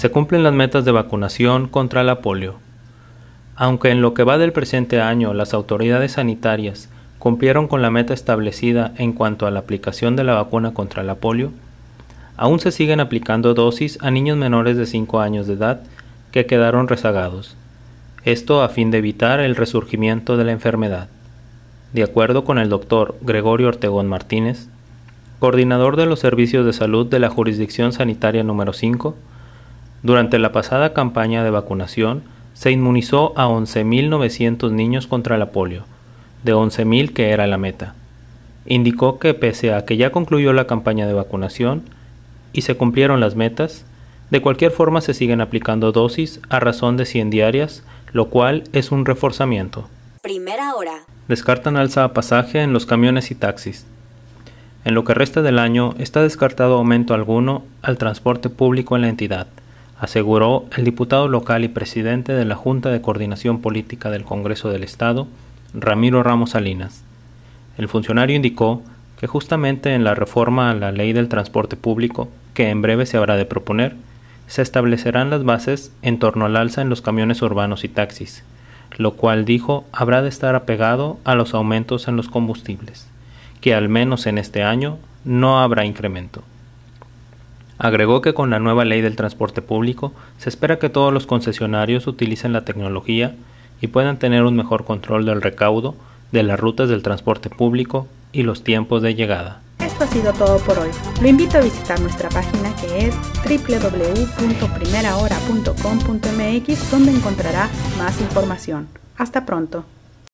se cumplen las metas de vacunación contra la polio. Aunque en lo que va del presente año las autoridades sanitarias cumplieron con la meta establecida en cuanto a la aplicación de la vacuna contra la polio, aún se siguen aplicando dosis a niños menores de 5 años de edad que quedaron rezagados, esto a fin de evitar el resurgimiento de la enfermedad. De acuerdo con el doctor Gregorio Ortegón Martínez, coordinador de los servicios de salud de la Jurisdicción Sanitaria número 5, durante la pasada campaña de vacunación, se inmunizó a 11.900 niños contra la polio, de 11.000 que era la meta. Indicó que pese a que ya concluyó la campaña de vacunación y se cumplieron las metas, de cualquier forma se siguen aplicando dosis a razón de 100 diarias, lo cual es un reforzamiento. Primera hora. Descartan alza a pasaje en los camiones y taxis. En lo que resta del año está descartado aumento alguno al transporte público en la entidad aseguró el diputado local y presidente de la Junta de Coordinación Política del Congreso del Estado, Ramiro Ramos Salinas. El funcionario indicó que justamente en la reforma a la ley del transporte público, que en breve se habrá de proponer, se establecerán las bases en torno al alza en los camiones urbanos y taxis, lo cual dijo habrá de estar apegado a los aumentos en los combustibles, que al menos en este año no habrá incremento. Agregó que con la nueva ley del transporte público se espera que todos los concesionarios utilicen la tecnología y puedan tener un mejor control del recaudo, de las rutas del transporte público y los tiempos de llegada. Esto ha sido todo por hoy. Lo invito a visitar nuestra página que es www.primerahora.com.mx donde encontrará más información. Hasta pronto.